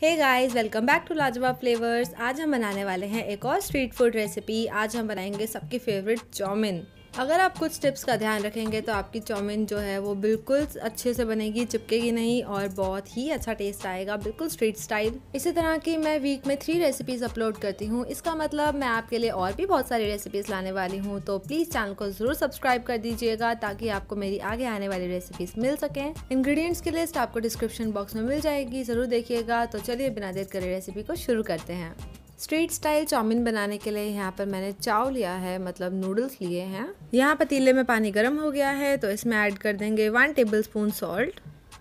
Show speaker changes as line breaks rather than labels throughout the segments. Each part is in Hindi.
hey guys welcome back to Lajawab flavours आज हम बनाने वाले हैं एक और स्ट्रीट फूड रेसिपी आज हम बनाएंगे सबके फेवरेट चाउमिन अगर आप कुछ टिप्स का ध्यान रखेंगे तो आपकी चाउमीन जो है वो बिल्कुल अच्छे से बनेगी चिपकेगी नहीं और बहुत ही अच्छा टेस्ट आएगा बिल्कुल स्ट्रीट स्टाइल इसी तरह की मैं वीक में थ्री रेसिपीज़ अपलोड करती हूँ इसका मतलब मैं आपके लिए और भी बहुत सारी रेसिपीज़ लाने वाली हूँ तो प्लीज़ चैनल को ज़रूर सब्सक्राइब कर दीजिएगा ताकि आपको मेरी आगे आने वाली रेसिपीज़ मिल सके इंग्रेडिएंट्स की लिस्ट आपको डिस्क्रिप्शन बॉक्स में मिल जाएगी ज़रूर देखिएगा तो चलिए बिना देर करे रेसिपी को शुरू करते हैं स्ट्रीट स्टाइल चाउमीन बनाने के लिए यहाँ पर मैंने चाव लिया है मतलब नूडल्स लिए हैं यहाँ पतीले में पानी गर्म हो गया है तो इसमें ऐड कर देंगे वन टेबल स्पून सॉल्ट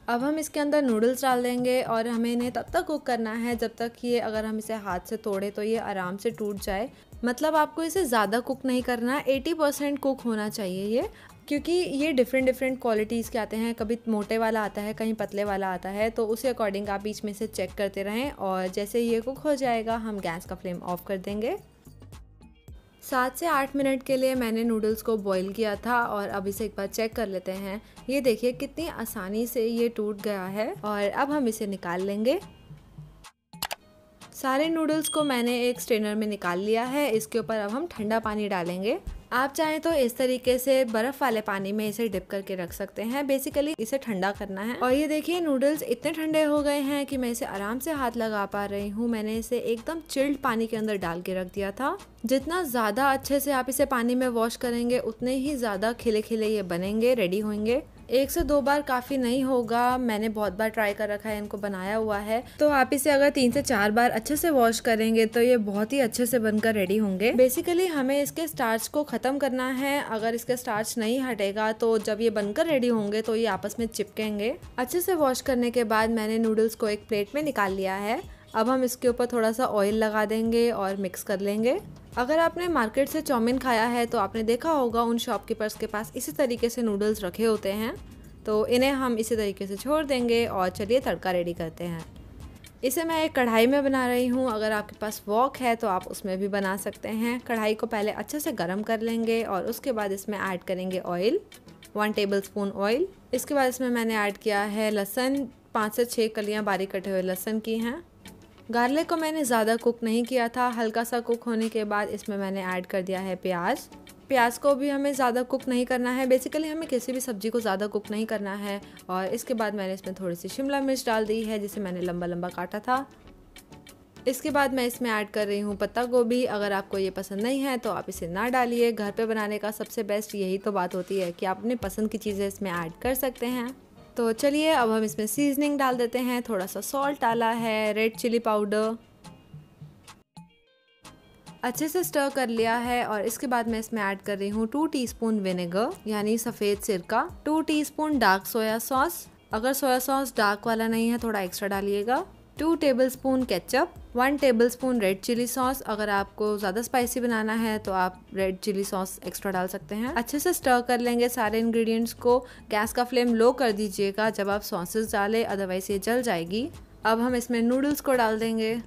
अब हम इसके अंदर नूडल्स डाल देंगे और हमें इन्हें तब तक कुक करना है जब तक ये अगर हम इसे हाथ से तोड़े तो ये आराम से टूट जाए मतलब आपको इसे ज़्यादा कुक नहीं करना 80 परसेंट कुक होना चाहिए ये क्योंकि ये डिफरेंट डिफरेंट क्वालिटीज़ के आते हैं कभी मोटे वाला आता है कहीं पतले वाला आता है तो उसी अकॉर्डिंग आप बीच में से चेक करते रहें और जैसे ये कुक हो जाएगा हम गैस का फ्लेम ऑफ कर देंगे सात से आठ मिनट के लिए मैंने नूडल्स को बॉईल किया था और अब इसे एक बार चेक कर लेते हैं ये देखिए कितनी आसानी से ये टूट गया है और अब हम इसे निकाल लेंगे सारे नूडल्स को मैंने एक स्ट्रेनर में निकाल लिया है इसके ऊपर अब हम ठंडा पानी डालेंगे आप चाहें तो इस तरीके से बर्फ़ वाले पानी में इसे डिप करके रख सकते हैं बेसिकली इसे ठंडा करना है और ये देखिए नूडल्स इतने ठंडे हो गए हैं कि मैं इसे आराम से हाथ लगा पा रही हूँ मैंने इसे एकदम चिल्ड पानी के अंदर डाल के रख दिया था जितना ज़्यादा अच्छे से आप इसे पानी में वॉश करेंगे उतने ही ज़्यादा खिले खिले ये बनेंगे रेडी होंगे एक से दो बार काफ़ी नहीं होगा मैंने बहुत बार ट्राई कर रखा है इनको बनाया हुआ है तो आप इसे अगर तीन से चार बार अच्छे से वॉश करेंगे तो ये बहुत ही अच्छे से बनकर रेडी होंगे बेसिकली हमें इसके स्टार्च को ख़त्म करना है अगर इसके स्टार्च नहीं हटेगा तो जब ये बनकर रेडी होंगे तो ये आपस में चिपकेंगे अच्छे से वॉश करने के बाद मैंने नूडल्स को एक प्लेट में निकाल लिया है अब हम इसके ऊपर थोड़ा सा ऑयल लगा देंगे और मिक्स कर लेंगे अगर आपने मार्केट से चाउमीन खाया है तो आपने देखा होगा उन शॉपकीपर्स के पास इसी तरीके से नूडल्स रखे होते हैं तो इन्हें हम इसी तरीके से छोड़ देंगे और चलिए तड़का रेडी करते हैं इसे मैं एक कढ़ाई में बना रही हूँ अगर आपके पास वॉक है तो आप उसमें भी बना सकते हैं कढ़ाई को पहले अच्छे से गर्म कर लेंगे और उसके बाद इसमें ऐड करेंगे oil one tablespoon oil इसके बाद इसमें मैंने ऐड किया है लहसन पाँच से छः कलियाँ बारीक कटे हुए लहसन की हैं गार्लिक को मैंने ज़्यादा कुक नहीं किया था हल्का सा कुक होने के बाद इसमें मैंने ऐड कर दिया है प्याज प्याज को भी हमें ज़्यादा कुक नहीं करना है बेसिकली हमें किसी भी सब्ज़ी को ज़्यादा कुक नहीं करना है और इसके बाद मैंने इसमें थोड़ी सी शिमला मिर्च डाल दी है जिसे मैंने लंबा लंबा काटा था इसके बाद मैं इसमें ऐड कर रही हूँ पत्ता गोभी अगर आपको ये पसंद नहीं है तो आप इसे ना डालिए घर पर बनाने का सबसे बेस्ट यही तो बात होती है कि आप अपनी पसंद की चीज़ें इसमें ऐड कर सकते हैं तो चलिए अब हम इसमें सीजनिंग डाल देते हैं थोड़ा सा सॉल्ट डाला है रेड चिली पाउडर अच्छे से स्टर कर लिया है और इसके बाद मैं इसमें ऐड कर रही हूँ टू टीस्पून विनेगर यानी सफ़ेद सिरका two teaspoon dark soya sauce अगर सोया सॉस डार्क वाला नहीं है थोड़ा एक्स्ट्रा डालिएगा two tablespoon ketchup one tablespoon red chilli sauce अगर आपको ज़्यादा स्पाइसी बनाना है तो आप रेड चिली सॉस एक्स्ट्रा डाल सकते हैं अच्छे से स्टर कर लेंगे सारे इंग्रेडिएंट्स को गैस का फ्लेम लो कर दीजिएगा जब आप सॉसेस डालें अदरवाइज ये जल जाएगी अब हम इसमें नूडल्स को डाल देंगे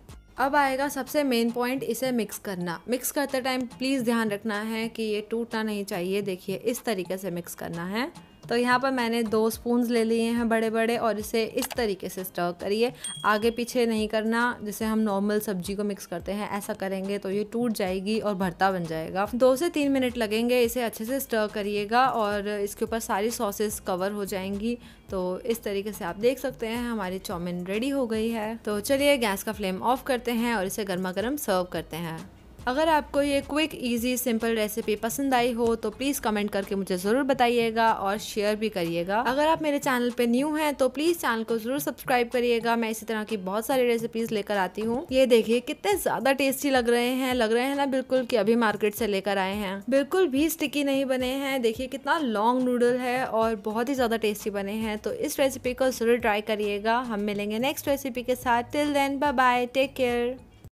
अब आएगा सबसे मेन पॉइंट इसे मिक्स करना मिक्स करते टाइम प्लीज़ ध्यान रखना है कि ये टूटना नहीं चाहिए देखिए इस तरीके से मिक्स करना है तो यहाँ पर मैंने दो स्पून ले लिए हैं बड़े बड़े और इसे इस तरीके से स्टर्व करिए आगे पीछे नहीं करना जैसे हम नॉर्मल सब्जी को मिक्स करते हैं ऐसा करेंगे तो ये टूट जाएगी और भरता बन जाएगा दो से तीन मिनट लगेंगे इसे अच्छे से स्टर करिएगा और इसके ऊपर सारी सॉसेस कवर हो जाएंगी तो इस तरीके से आप देख सकते हैं हमारी चाउमिन रेडी हो गई है तो चलिए गैस का फ्लेम ऑफ करते हैं और इसे गर्मा गर्म सर्व करते हैं अगर आपको ये क्विक इजी सिंपल रेसिपी पसंद आई हो तो प्लीज़ कमेंट करके मुझे ज़रूर बताइएगा और शेयर भी करिएगा अगर आप मेरे चैनल पे न्यू हैं तो प्लीज़ चैनल को ज़रूर सब्सक्राइब करिएगा मैं इसी तरह की बहुत सारी रेसिपीज़ लेकर आती हूँ ये देखिए कितने ज़्यादा टेस्टी लग रहे हैं लग रहे हैं ना बिल्कुल कि अभी मार्केट से लेकर आए हैं बिल्कुल भी स्टिकी नहीं बने हैं देखिए कितना लॉन्ग नूडल है और बहुत ही ज़्यादा टेस्टी बने हैं तो इस रेसिपी को ज़रूर ट्राई करिएगा हम मिलेंगे नेक्स्ट रेसिपी के साथ till then bye bye take care